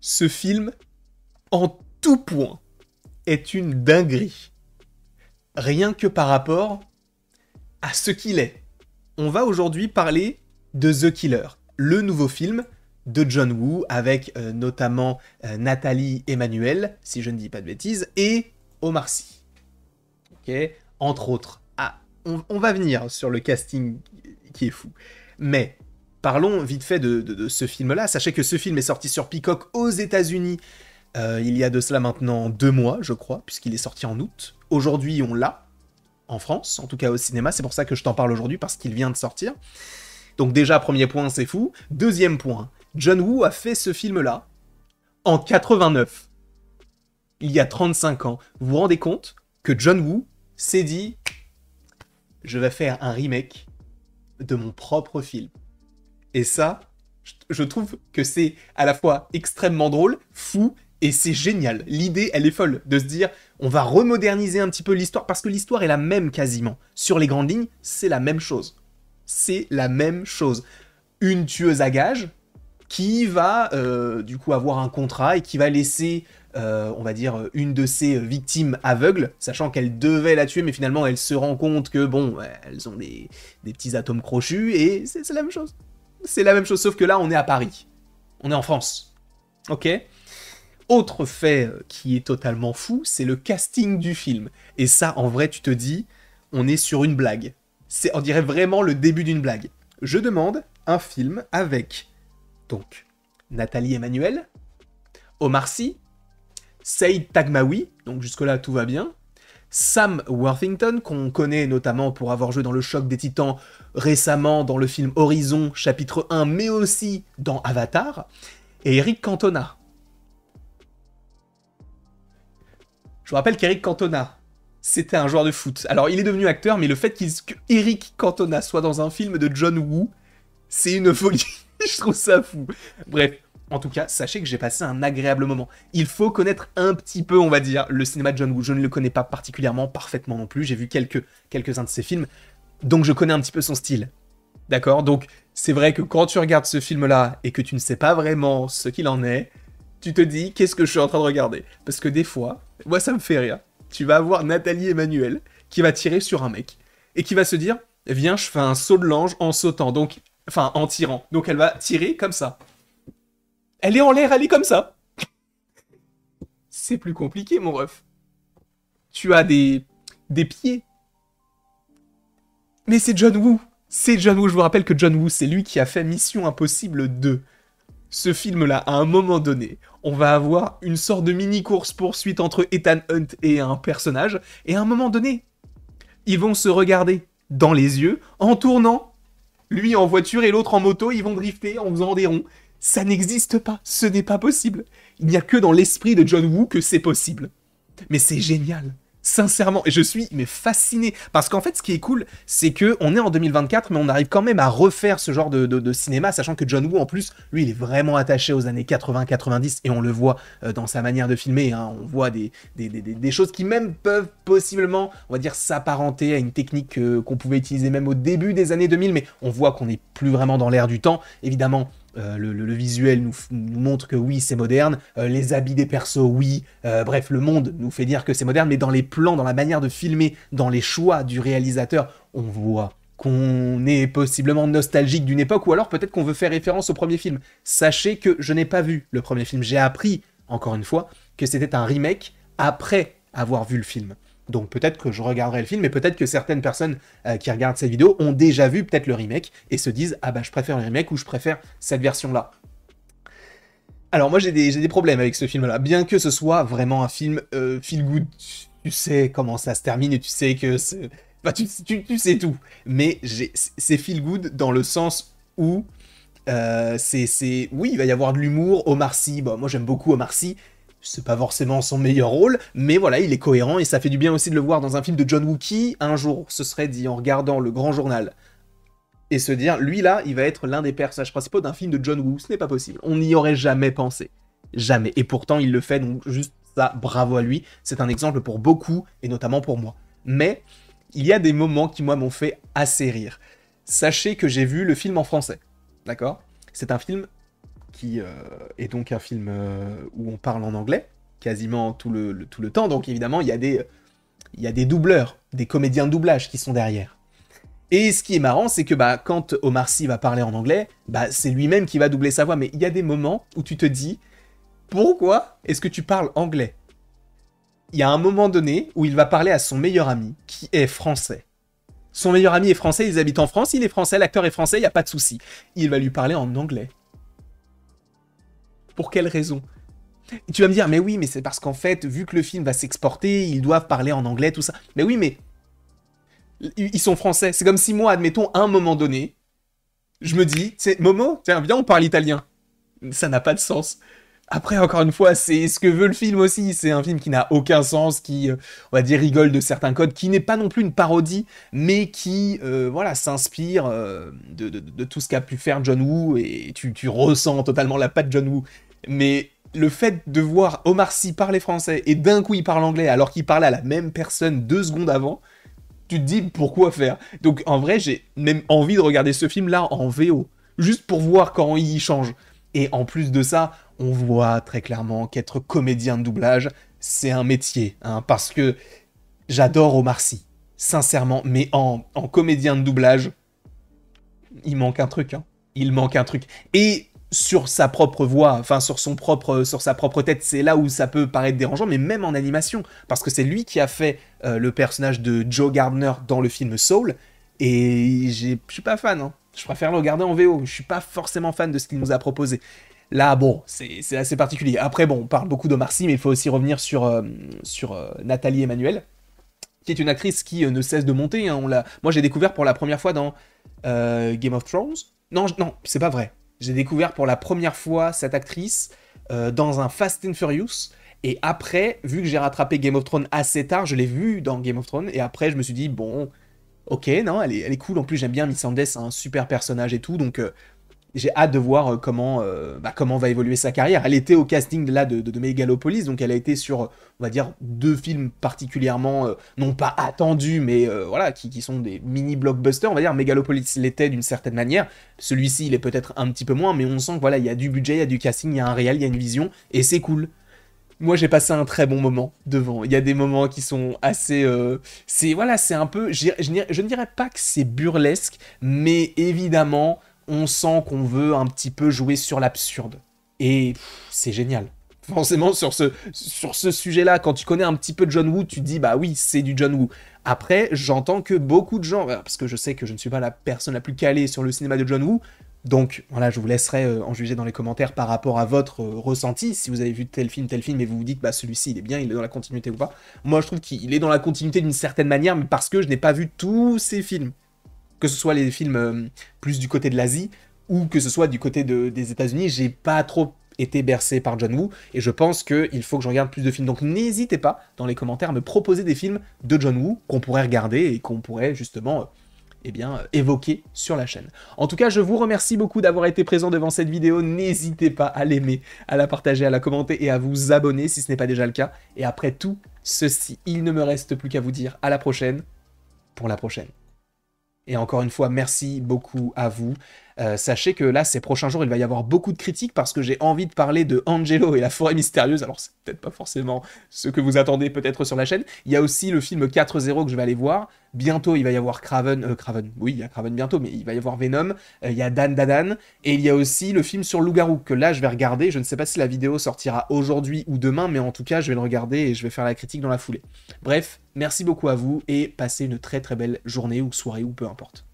Ce film, en tout point, est une dinguerie. Rien que par rapport à ce qu'il est. On va aujourd'hui parler de The Killer, le nouveau film de John Woo avec euh, notamment euh, Nathalie Emmanuel, si je ne dis pas de bêtises, et Omar Sy. Ok Entre autres. Ah, on va venir sur le casting qui est fou. Mais parlons vite fait de, ce film-là. Sachez que ce film est sorti sur Peacock aux États-Unis euh, il y a de cela maintenant deux mois, je crois, puisqu'il est sorti en août. Aujourd'hui, on l'a en France, en tout cas au cinéma. C'est pour ça que je t'en parle aujourd'hui, parce qu'il vient de sortir. Donc déjà, premier point, c'est fou. Deuxième point, John Woo a fait ce film-là en 89. Il y a 35 ans. Vous vous rendez compte que John Woo s'est dit, je vais faire un remake de mon propre film. Et ça, je trouve que c'est à la fois extrêmement drôle, fou, et c'est génial. L'idée, elle est folle de se dire, on va remoderniser un petit peu l'histoire, parce que l'histoire est la même quasiment. Sur les grandes lignes, c'est la même chose. C'est la même chose. Une tueuse à gages qui va euh, du coup avoir un contrat et qui va laisser, euh, on va dire, une de ses victimes aveugle, sachant qu'elle devait la tuer, mais finalement elle se rend compte que, bon, elles ont des petits atomes crochus, et c'est la même chose c'est la même chose, sauf que là, on est à Paris. On est en France. Ok Autre fait euh, qui est totalement fou, c'est le casting du film. Et ça, en vrai, tu te dis, on est sur une blague. C'est, on dirait vraiment le début d'une blague. Je demande un film avec, donc, Nathalie Emmanuel, Omar Sy, Saïd Tagmaoui, donc jusque-là tout va bien, Sam Worthington, qu'on connaît notamment pour avoir joué dans le choc des titans récemment dans le film Horizon chapitre 1, mais aussi dans Avatar, et Eric Cantona. Je vous rappelle qu'Eric Cantona, c'était un joueur de foot. Alors il est devenu acteur, mais le fait qu'Eric Cantona soit dans un film de John Woo, c'est une folie. Je trouve ça fou. Bref, en tout cas, sachez que j'ai passé un agréable moment. Il faut connaître un petit peu, on va dire, le cinéma de John Woo. Je ne le connais pas particulièrement parfaitement non plus. J'ai vu quelques, quelques-uns de ses films. Donc je connais un petit peu son style. D'accord Donc c'est vrai que quand tu regardes ce film-là et que tu ne sais pas vraiment ce qu'il en est, tu te dis qu'est-ce que je suis en train de regarder Parce que des fois, moi ça me fait rire. Tu vas avoir Nathalie Emmanuel qui va tirer sur un mec et qui va se dire viens je fais un saut de l'ange en sautant donc enfin en tirant donc elle va tirer comme ça elle est en l'air, elle est comme ça. C'est plus compliqué, mon ref. Tu as des... des pieds. Mais c'est John Woo. C'est John Woo. Je vous rappelle que John Woo, c'est lui qui a fait Mission Impossible 2. Ce film-là, à un moment donné, on va avoir une sorte de mini course-poursuite entre Ethan Hunt et un personnage. Et à un moment donné, ils vont se regarder dans les yeux en tournant. Lui en voiture et l'autre en moto, ils vont drifter en faisant des ronds. Ça n'existe pas, ce n'est pas possible. Il n'y a que dans l'esprit de John Woo que c'est possible. Mais c'est génial, sincèrement, et je suis mais fasciné parce qu'en fait, ce qui est cool, c'est que on est en 2024, mais on arrive quand même à refaire ce genre de, cinéma, sachant que John Woo, en plus, lui, il est vraiment attaché aux années 80-90 et on le voit euh, dans sa manière de filmer. Hein. on voit des choses qui même peuvent possiblement, on va dire, s'apparenter à une technique euh, qu'on pouvait utiliser même au début des années 2000, mais on voit qu'on n'est plus vraiment dans l'ère du temps. Évidemment, euh, le, visuel nous, montre que oui, c'est moderne, euh, les habits des persos, oui, euh, bref, le monde nous fait dire que c'est moderne, mais dans les plans, dans la manière de filmer, dans les choix du réalisateur, on voit qu'on est possiblement nostalgique d'une époque, ou alors peut-être qu'on veut faire référence au premier film. Sachez que je n'ai pas vu le premier film, j'ai appris, encore une fois, que c'était un remake après avoir vu le film. Donc peut-être que je regarderai le film, mais peut-être que certaines personnes euh, qui regardent cette vidéo ont déjà vu peut-être le remake et se disent Ah bah je préfère le remake ou je préfère cette version-là. Alors moi j'ai des, problèmes avec ce film-là, bien que ce soit vraiment un film euh, feel good, tu sais comment ça se termine et tu sais que... Enfin, tu, sais tout, mais c'est feel good dans le sens où... Euh, c'est, oui, il va y avoir de l'humour, Omar Sy, bon, moi j'aime beaucoup Omar Sy, c'est pas forcément son meilleur rôle, mais voilà, il est cohérent et ça fait du bien aussi de le voir dans un film de John Woo qui, un jour, ce serait dit en regardant le grand journal et se dire, lui là, il va être l'un des personnages principaux d'un film de John Woo. Ce n'est pas possible. On n'y aurait jamais pensé. Jamais. Et pourtant, il le fait, donc juste ça, bravo à lui. C'est un exemple pour beaucoup, et notamment pour moi. Mais il y a des moments qui, moi, m'ont fait assez rire. Sachez que j'ai vu le film en français. D'accord C'est un film qui euh, est donc un film euh, où on parle en anglais quasiment tout le, tout le temps. Donc évidemment, il y, a des, il a des doubleurs, des comédiens de doublage qui sont derrière. Et ce qui est marrant, c'est que bah, quand Omar Sy va parler en anglais, bah, c'est lui-même qui va doubler sa voix. Mais il y a des moments où tu te dis, pourquoi est-ce que tu parles anglais Il y a un moment donné où il va parler à son meilleur ami, qui est français. Son meilleur ami est français, ils habitent en France, il est français, l'acteur est français, il n'y a pas de souci. Il va lui parler en anglais. Pour quelle raison Tu vas me dire, mais oui, mais c'est parce qu'en fait, vu que le film va s'exporter, ils doivent parler en anglais, tout ça. Mais oui, mais ils sont français. C'est comme si moi, admettons, à un moment donné, je me dis, c'est Momo, tiens, viens, on parle italien. Ça n'a pas de sens. Après, encore une fois, c'est ce que veut le film aussi. C'est un film qui n'a aucun sens, qui, euh, on va dire, rigole de certains codes, qui n'est pas non plus une parodie, mais qui, euh, voilà, s'inspire euh, de, tout ce qu'a pu faire John Woo et tu, tu ressens totalement la patte John Woo mais le fait de voir Omar Sy parler français et d'un coup il parle anglais alors qu'il parlait à la même personne deux secondes avant, tu te dis pourquoi faire. Donc en vrai, j'ai même envie de regarder ce film là en VO, juste pour voir quand il change. Et en plus de ça, on voit très clairement qu'être comédien de doublage, c'est un métier, hein, parce que j'adore Omar Sy, sincèrement, mais en, comédien de doublage, il manque un truc, hein. Il manque un truc. Et sur sa propre voix, enfin sur son propre, euh, sur sa propre tête, c'est là où ça peut paraître dérangeant, mais même en animation, parce que c'est lui qui a fait euh, le personnage de Joe Gardner dans le film Soul, et je suis pas fan, hein. je préfère le regarder en VO, je suis pas forcément fan de ce qu'il nous a proposé. Là, bon, c'est assez particulier. Après, bon, on parle beaucoup d'Omar Sy, mais il faut aussi revenir sur, euh, sur Nathalie Emmanuel, qui est une actrice qui ne cesse de monter. Hein, on Moi, j'ai découvert pour la première fois dans Game of Thrones. Non, non, c'est pas vrai. J'ai découvert pour la première fois cette actrice euh, dans un Fast and Furious. Et après, vu que j'ai rattrapé Game of Thrones assez tard, je l'ai vue dans Game of Thrones. Et après, je me suis dit, bon, ok, non, elle est, cool. En plus, j'aime bien Missandei, c'est un super personnage et tout. Donc, euh, j'ai hâte de voir euh, comment, euh, bah, comment va évoluer sa carrière. Elle était au casting là de, Megalopolis, donc elle a été sur, on va dire, deux films particulièrement, euh, non pas attendus, mais voilà, qui, qui, sont des mini-blockbusters, on va dire. Megalopolis l'était d'une certaine manière, celui-ci il est peut-être un petit peu moins, mais on sent qu'il voilà, il y a du budget, il y a du casting, il y a un réel, il y a une vision, et c'est cool moi j'ai passé un très bon moment devant. Il y a des moments qui sont assez, c'est voilà, c'est un peu, je, je, ne dirais pas que c'est burlesque, mais évidemment on sent qu'on veut un petit peu jouer sur l'absurde. Et c'est génial. Forcément, sur ce, sur ce sujet-là, quand tu connais un petit peu John Woo, tu dis, bah oui, c'est du John Woo. Après, j'entends que beaucoup de gens, bah, parce que je sais que je ne suis pas la personne la plus calée sur le cinéma de John Woo, donc voilà, je vous laisserai euh, en juger dans les commentaires par rapport à votre euh, ressenti, si vous avez vu tel film, tel film, et vous vous dites, bah celui-ci, il est bien, il est dans la continuité ou pas. Moi, je trouve qu'il est dans la continuité d'une certaine manière, mais parce que je n'ai pas vu tous ces films que ce soit les films euh, plus du côté de l'Asie ou que ce soit du côté des États-Unis, j'ai pas trop été bercé par John Woo et je pense qu'il faut que je regarde plus de films. Donc n'hésitez pas dans les commentaires à me proposer des films de John Woo qu'on pourrait regarder et qu'on pourrait justement euh, eh bien, euh, évoquer sur la chaîne. En tout cas, je vous remercie beaucoup d'avoir été présent devant cette vidéo. N'hésitez pas à l'aimer, à la partager, à la commenter et à vous abonner si ce n'est pas déjà le cas. Et après tout ceci, il ne me reste plus qu'à vous dire à la prochaine pour la prochaine. Et encore une fois, merci beaucoup à vous. Euh, sachez que là, ces prochains jours, il va y avoir beaucoup de critiques parce que j'ai envie de parler de Angelo et la forêt mystérieuse. Alors, c'est peut-être pas forcément ce que vous attendez peut-être sur la chaîne. Il y a aussi le film 4-0 que je vais aller voir. Bientôt, il va y avoir Craven. Craven, euh, oui, il y a Craven bientôt, mais il va y avoir Venom. Euh, il y a Dan Dadan. Et il y a aussi le film sur loup que là, je vais regarder. Je ne sais pas si la vidéo sortira aujourd'hui ou demain, mais en tout cas, je vais le regarder et je vais faire la critique dans la foulée. Bref, merci beaucoup à vous et passez une très très belle journée ou soirée ou peu importe.